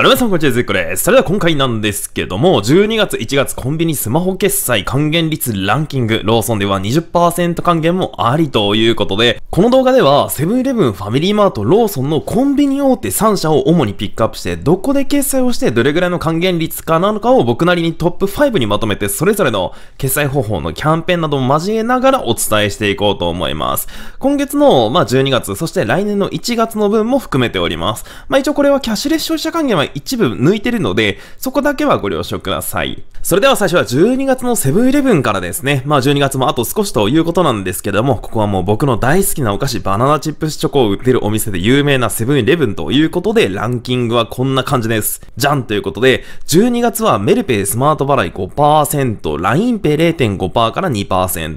あ皆さん、こんにちは、ずっこです。それでは今回なんですけども、12月、1月、コンビニスマホ決済還元率ランキング、ローソンでは20%還元もありということで、この動画では、セブンイレブン、ファミリーマート、ローソンのコンビニ大手3社を主にピックアップして、どこで決済をしてどれぐらいの還元率かなのかを僕なりにトップ5にまとめて、それぞれの決済方法のキャンペーンなども交えながらお伝えしていこうと思います。今月の、まあ、12月、そして来年の1月の分も含めております。まあ、一応これはキャッシュレス消費者還元は一部抜いてるので、そこだけはご了承ください。それでは最初は12月のセブンイレブンからですね。まあ12月もあと少しということなんですけども、ここはもう僕の大好きなお菓子バナナチップスチョコを売ってるお店で有名なセブンイレブンということで、ランキングはこんな感じです。じゃんということで、12月はメルペイスマート払い5%、LINEPay0.5% から2%、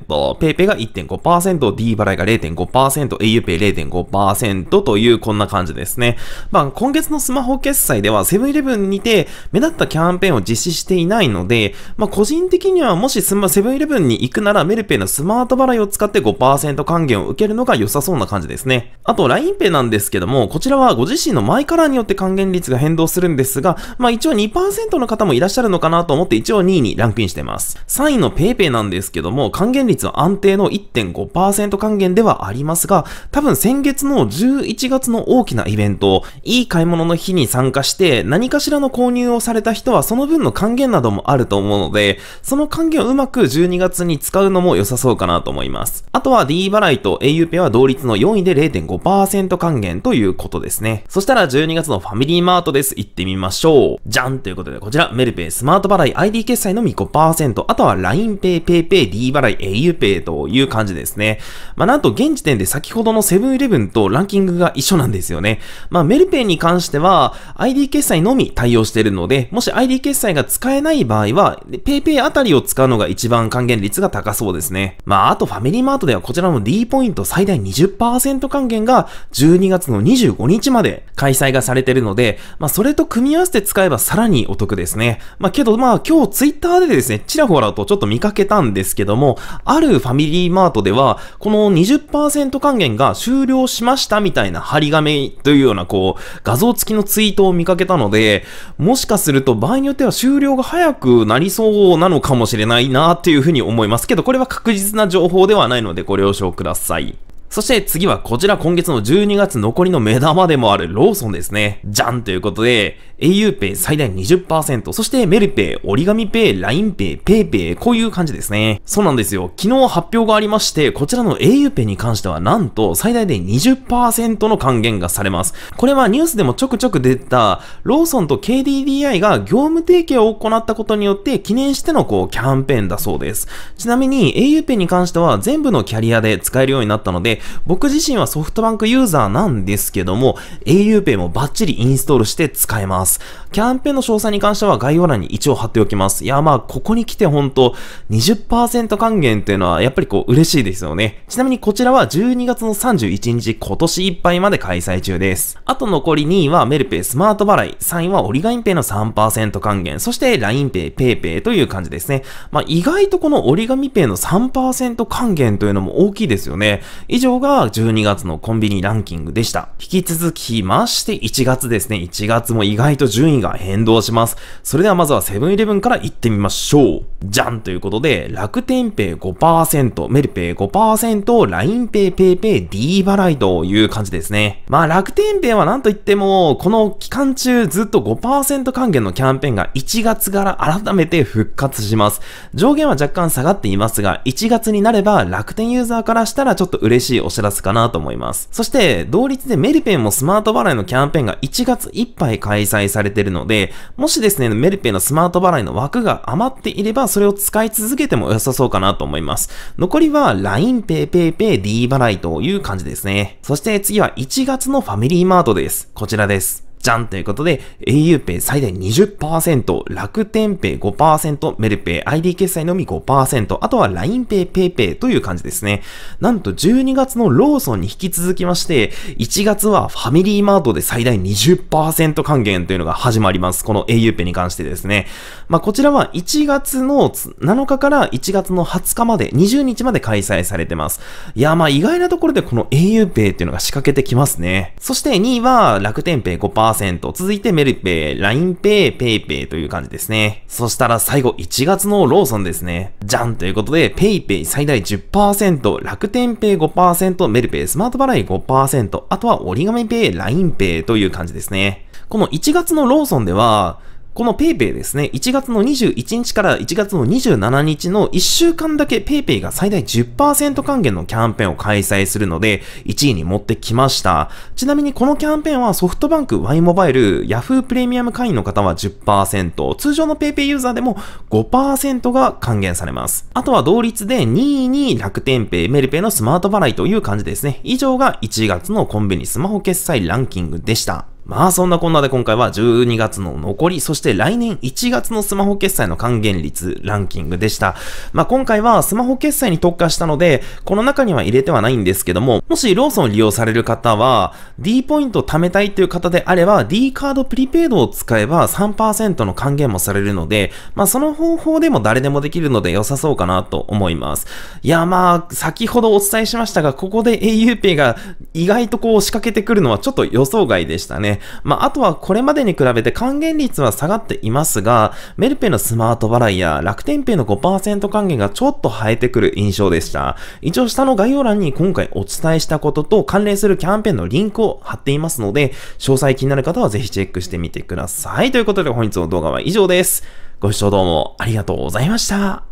PayPay が1.5%、D 払いが0.5%、auPay0.5% というこんな感じですね。まあ今月のスマホ決済ではセブンイレブンにて目立ったキャンペーンを実施していないので、まあ、個人的にはもしセブンイレブンに行くならメルペイのスマート払いを使って5%還元を受けるのが良さそうな感じですね。あと LINEPay なんですけども、こちらはご自身のマイカラーによって還元率が変動するんですが、まあ、一応2%の方もいらっしゃるのかなと思って一応2位にランクインしてます。3位の PayPay なんですけども、還元率は安定の1.5%還元ではありますが、多分先月の11月の大きなイベント、いい買い物の日に参加してして何かしらの購入をされた人はその分の還元などもあると思うので、その還元をうまく12月に使うのも良さそうかなと思います。あとは D 払いと auPay は同率の4位で0.5%還元ということですね。そしたら12月のファミリーマートです。行ってみましょう。じゃんということでこちら、メルペイスマート払い ID 決済のみ5%、あとは LINEPay、PayPay、D 払い、auPay という感じですね。まあなんと現時点で先ほどのセブンイレブンとランキングが一緒なんですよね。まあメルペイに関しては ID 決済のみ対応しているので、もし ID 決済が使えない場合は、PayPay あたりを使うのが一番還元率が高そうですね。まあ、あとファミリーマートではこちらの D ポイント最大20%還元が12月の25日まで開催がされているので、まあ、それと組み合わせて使えばさらにお得ですね。まあ、けどまあ、今日 Twitter でですね、ちらほらとちょっと見かけたんですけども、あるファミリーマートでは、この20%還元が終了しましたみたいな張り紙というようなこう、画像付きのツイートを見かけけたので、もしかすると場合によっては終了が早くなりそうなのかもしれないなっていうふうに思いますけど、これは確実な情報ではないのでご了承ください。そして次はこちら今月の12月残りの目玉でもあるローソンですね。じゃんということで、auPay 最大20%、そしてメルペイ、折り紙ペイ、LINEPay、PayPay、こういう感じですね。そうなんですよ。昨日発表がありまして、こちらの auPay に関してはなんと最大で20%の還元がされます。これはニュースでもちょくちょく出た、ローソンと KDDI が業務提携を行ったことによって記念してのこうキャンペーンだそうです。ちなみに auPay に関しては全部のキャリアで使えるようになったので、僕自身はソフトバンクユーザーなんですけども、auPay もバッチリインストールして使えます。キャンペーンの詳細に関しては概要欄に一応貼っておきます。いや、まあ、ここに来て本当20%還元っていうのはやっぱりこう嬉しいですよね。ちなみにこちらは12月の31日今年いっぱいまで開催中です。あと残り2位はメルペイスマート払い、3位はオリガインペイの3%還元、そして LINEPay、PayPay という感じですね。まあ、意外とこの折り紙ペイの3%還元というのも大きいですよね。以上が12月のコンビニランキングでした。引き続きまして1月ですね。1月も意外と順位が変動します。それではまずはセブンイレブンから行ってみましょう。じゃんということで、楽天ペイ5%、メルペイ5%、ラインペイペイペイ D 払いという感じですね。まあ楽天ペイはなんといっても、この期間中ずっと5%還元のキャンペーンが1月から改めて復活します。上限は若干下がっていますが、1月になれば楽天ユーザーからしたらちょっと嬉しいお知らせかなと思います。そして、同率でメルペイもスマート払いのキャンペーンが1月いっぱい開催されてるるので、もしですね、メルペイのスマート払いの枠が余っていれば、それを使い続けても良さそうかなと思います。残りは LINEPayPayPay D 払いという感じですね。そして次は1月のファミリーマートです。こちらです。じゃんということで、auPay 最大20%、楽天 Pay 5%、メルペイ ID 決済のみ5%、あとは LINEPay、PayPay という感じですね。なんと12月のローソンに引き続きまして、1月はファミリーマートで最大20%還元というのが始まります。この auPay に関してですね。まあ、こちらは1月の7日から1月の20日まで、20日まで開催されてます。いや、まあ意外なところでこの auPay っていうのが仕掛けてきますね。そして2位は楽天 Pay5% 3%。続いてメルペイ、ラインペイ、ペイペイという感じですね。そしたら最後1月のローソンですね。じゃんということで、ペイペイ最大10%、楽天ペイ5%、メルペイスマート払い5%、あとは折り紙ペイ、ラインペイという感じですね。この1月のローソンでは、この PayPay ですね、1月の21日から1月の27日の1週間だけ PayPay が最大10%還元のキャンペーンを開催するので、1位に持ってきました。ちなみにこのキャンペーンはソフトバンク、Y モバイル、Yahoo プレミアム会員の方は10%、通常の PayPay ユーザーでも5%が還元されます。あとは同率で2位に楽天 Pay、メルペイのスマート払いという感じですね。以上が1月のコンビニスマホ決済ランキングでした。まあそんなこんなで今回は12月の残り、そして来年1月のスマホ決済の還元率ランキングでした。まあ今回はスマホ決済に特化したので、この中には入れてはないんですけども、もしローソンを利用される方は、D ポイント貯めたいという方であれば、D カードプリペイドを使えば3%の還元もされるので、まあその方法でも誰でもできるので良さそうかなと思います。いやまあ、先ほどお伝えしましたが、ここで auPay が意外とこう仕掛けてくるのはちょっと予想外でしたね。ね。まあ、あとはこれまでに比べて還元率は下がっていますが、メルペのスマート払いや楽天ペイの5%還元がちょっと生えてくる印象でした。一応下の概要欄に今回お伝えしたことと関連するキャンペーンのリンクを貼っていますので、詳細気になる方はぜひチェックしてみてください。ということで本日の動画は以上です。ご視聴どうもありがとうございました。